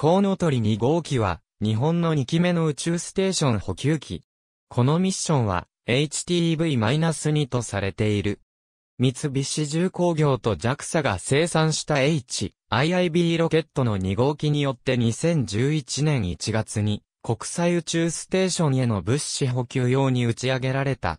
コウノトリ2号機は、日本の2機目の宇宙ステーション補給機。このミッションは、HTV-2 とされている。三菱重工業と JAXA が生産した HIIB ロケットの2号機によって2011年1月に国際宇宙ステーションへの物資補給用に打ち上げられた。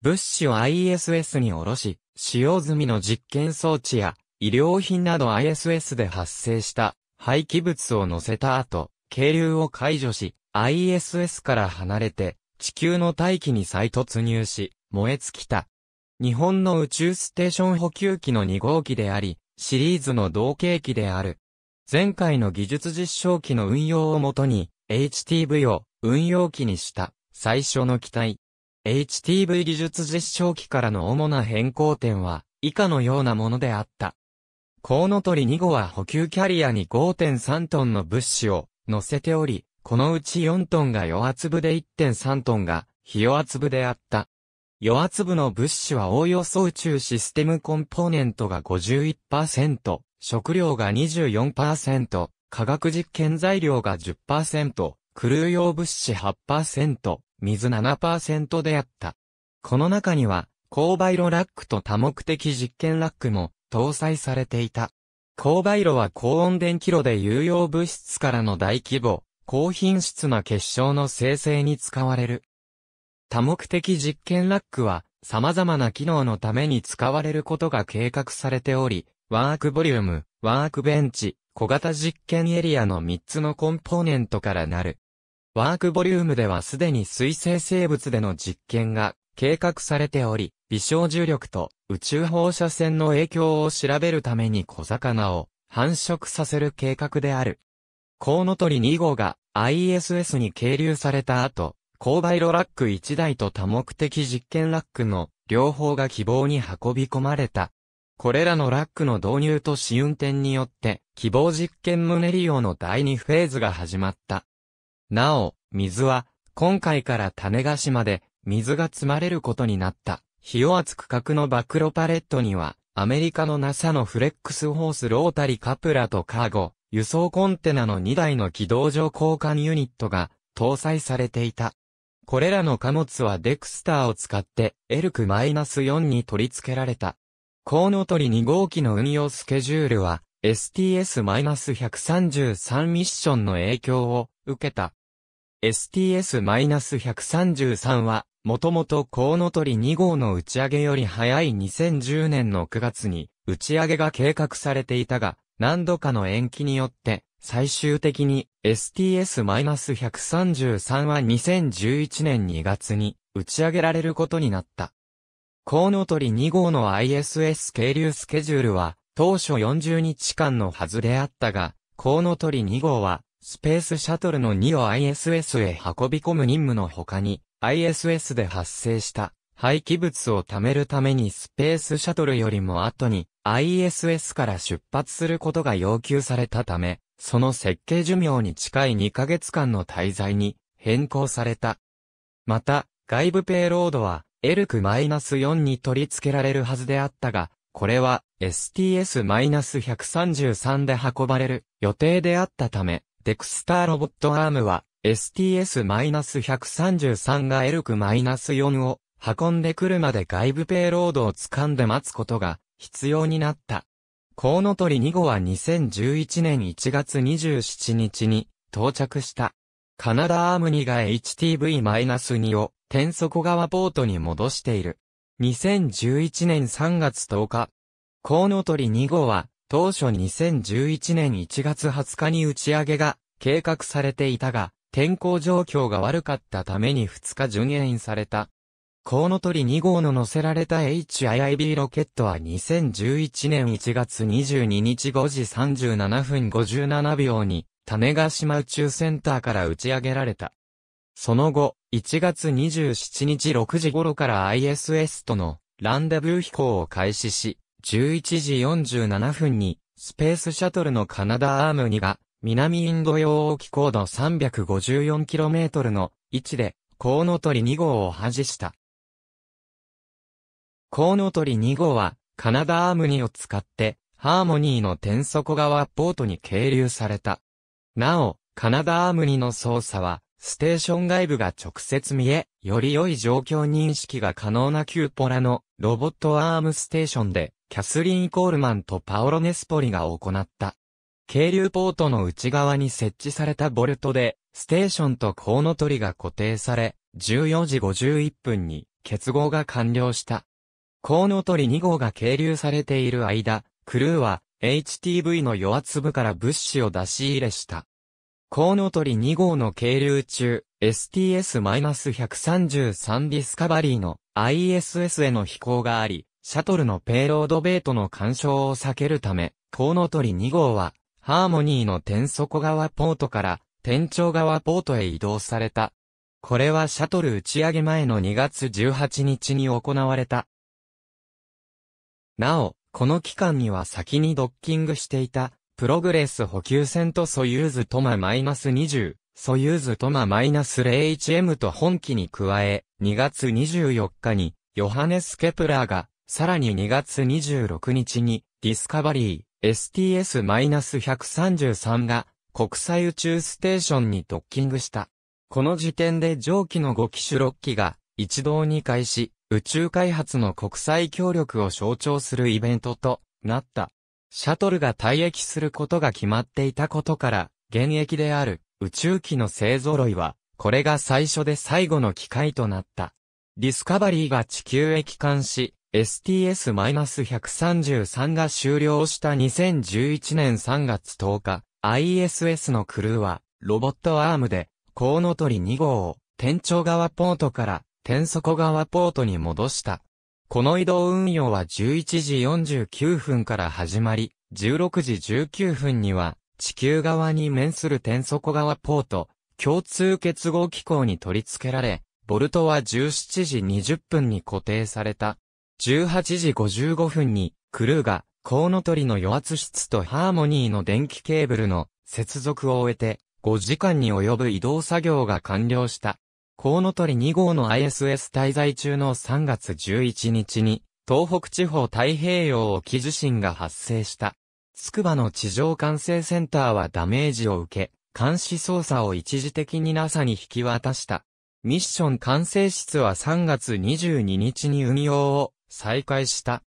物資を ISS に下ろし、使用済みの実験装置や医療品など ISS で発生した廃棄物を乗せた後、渓流を解除し、ISS から離れて、地球の大気に再突入し、燃え尽きた。日本の宇宙ステーション補給機の2号機であり、シリーズの同型機である。前回の技術実証機の運用をもとに、HTV を運用機にした最初の機体。HTV 技術実証機からの主な変更点は以下のようなものであった。コウノトリ2号は補給キャリアに5.3トンの物資を乗せており、このうち4トンが余圧部で1.3トンが非弱圧部であった。余圧部の物資はおおよそ宇宙システムコンポーネントが51%、食料が24%、化学実験材料が10%、クルー用物資8%、水7%であった。この中には、高バイロラックと多目的実験ラックも搭載されていた。高倍炉は高温電気炉で有用物質からの大規模、高品質な結晶の生成に使われる。多目的実験ラックは様々な機能のために使われることが計画されており、ワークボリューム、ワークベンチ、小型実験エリアの3つのコンポーネントからなる。ワークボリュームではすでに水生生物での実験が計画されており、微小重力と宇宙放射線の影響を調べるために小魚を繁殖させる計画である。コウノトリ2号が ISS に係留された後、勾配路ラック1台と多目的実験ラックの両方が希望に運び込まれた。これらのラックの導入と試運転によって、希望実験胸利用の第2フェーズが始まった。なお、水は、今回から種子島で水が積まれることになった。火を厚く核の暴露パレットには、アメリカの NASA のフレックスホースロータリカプラとカーゴ、輸送コンテナの2台の軌道上交換ユニットが搭載されていた。これらの貨物はデクスターを使ってエルク -4 に取り付けられた。コウノトリ2号機の運用スケジュールは STS-133 ミッションの影響を受けた。STS-133 はもともとコウノトリ2号の打ち上げより早い2010年の9月に打ち上げが計画されていたが、何度かの延期によって最終的に STS-133 は2011年2月に打ち上げられることになった。コウノトリ2号の ISS 経流スケジュールは当初40日間のはずであったが、コウノトリ2号はスペースシャトルの2を ISS へ運び込む任務の他に、ISS で発生した廃棄物を貯めるためにスペースシャトルよりも後に ISS から出発することが要求されたため、その設計寿命に近い2ヶ月間の滞在に変更された。また、外部ペイロードは、エルク -4 に取り付けられるはずであったが、これは STS-133 で運ばれる予定であったため、デクスターロボットアームは STS-133 がエルク -4 を運んでくるまで外部ペイロードを掴んで待つことが必要になった。コウノトリ2号は2011年1月27日に到着した。カナダアームニが HTV-2 を転速側ポートに戻している。2011年3月10日。コウノトリ2号は当初2011年1月20日に打ち上げが計画されていたが、天候状況が悪かったために2日順延された。コウノトリ2号の乗せられた HIIB ロケットは2011年1月22日5時37分57秒に種ヶ島宇宙センターから打ち上げられた。その後、1月27日6時頃から ISS とのランデブー飛行を開始し、11時47分にスペースシャトルのカナダアーム2が南インド洋沖高度 354km の位置で、コウノトリ2号を恥した。コウノトリ2号は、カナダアームニを使って、ハーモニーの天底側ポートに係留された。なお、カナダアームニの操作は、ステーション外部が直接見え、より良い状況認識が可能なキューポラのロボットアームステーションで、キャスリン・コールマンとパオロ・ネスポリが行った。渓流ポートの内側に設置されたボルトで、ステーションとコウノトリが固定され、14時51分に結合が完了した。コウノトリ2号が軽流されている間、クルーは HTV の弱粒から物資を出し入れした。コウノトリ2号の軽流中、STS-133 ディスカバリーの ISS への飛行があり、シャトルのペイロードベートの干渉を避けるため、コウノトリ2号はハーモニーの天底側ポートから天頂側ポートへ移動された。これはシャトル打ち上げ前の2月18日に行われた。なお、この期間には先にドッキングしていた、プログレス補給船とソユーズトママイナス -20、ソユーズトママイナス0 h m と本機に加え、2月24日に、ヨハネス・ケプラーが、さらに2月26日に、ディスカバリー、STS-133 が国際宇宙ステーションにドッキングした。この時点で上記の5機種6機が一堂に会し、宇宙開発の国際協力を象徴するイベントとなった。シャトルが退役することが決まっていたことから、現役である宇宙機の勢揃いは、これが最初で最後の機会となった。ディスカバリーが地球へ帰還し、STS-133 が終了した2011年3月10日、ISS のクルーは、ロボットアームで、コウノトリ2号を、天頂側ポートから、天底側ポートに戻した。この移動運用は11時49分から始まり、16時19分には、地球側に面する天底側ポート、共通結合機構に取り付けられ、ボルトは17時20分に固定された。18時55分に、クルーが、コウノトリの与圧室とハーモニーの電気ケーブルの接続を終えて、5時間に及ぶ移動作業が完了した。コウノトリ2号の ISS 滞在中の3月11日に、東北地方太平洋沖地震が発生した。筑波の地上管制センターはダメージを受け、監視操作を一時的に NASA に引き渡した。ミッション管制室は3月22日に運用を再開した。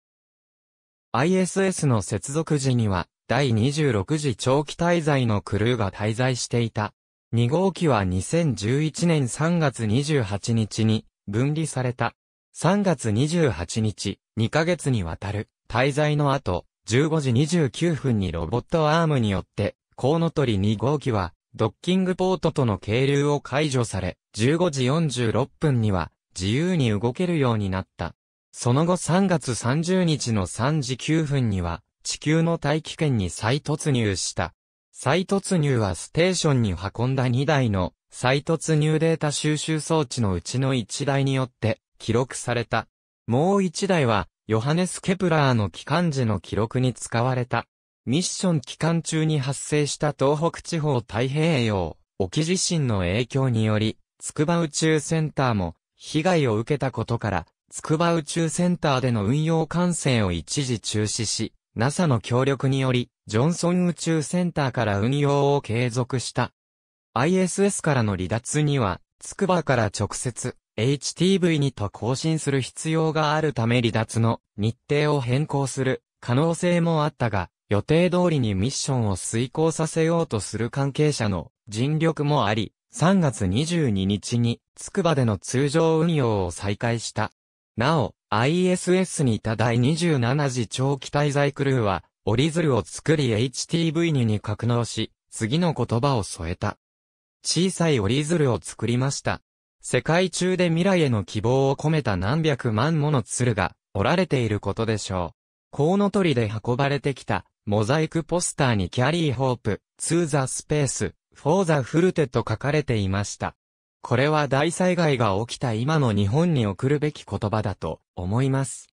ISS の接続時には、第26次長期滞在のクルーが滞在していた。2号機は2011年3月28日に分離された。3月28日、2ヶ月にわたる滞在の後、15時29分にロボットアームによって、コウノトリ2号機は、ドッキングポートとの係留を解除され、15時46分には、自由に動けるようになった。その後3月30日の3時9分には、地球の大気圏に再突入した。再突入はステーションに運んだ2台の再突入データ収集装置のうちの1台によって記録された。もう1台はヨハネス・ケプラーの帰還時の記録に使われた。ミッション期間中に発生した東北地方太平洋沖地震の影響により、筑波宇宙センターも被害を受けたことから筑波宇宙センターでの運用管制を一時中止し、NASA の協力により、ジョンソン宇宙センターから運用を継続した。ISS からの離脱には、筑波から直接、HTV にと更新する必要があるため離脱の日程を変更する可能性もあったが、予定通りにミッションを遂行させようとする関係者の尽力もあり、3月22日に、筑波での通常運用を再開した。なお、ISS にいた第27次長期滞在クルーは、折り鶴を作り HTV2 に格納し、次の言葉を添えた。小さい折り鶴を作りました。世界中で未来への希望を込めた何百万もの鶴が折られていることでしょう。コウノトリで運ばれてきたモザイクポスターにキャリーホープ、ツーザスペース、フォーザフルテと書かれていました。これは大災害が起きた今の日本に送るべき言葉だと思います。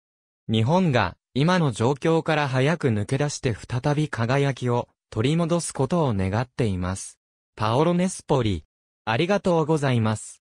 日本が今の状況から早く抜け出して再び輝きを取り戻すことを願っています。パオロネスポリ。ありがとうございます。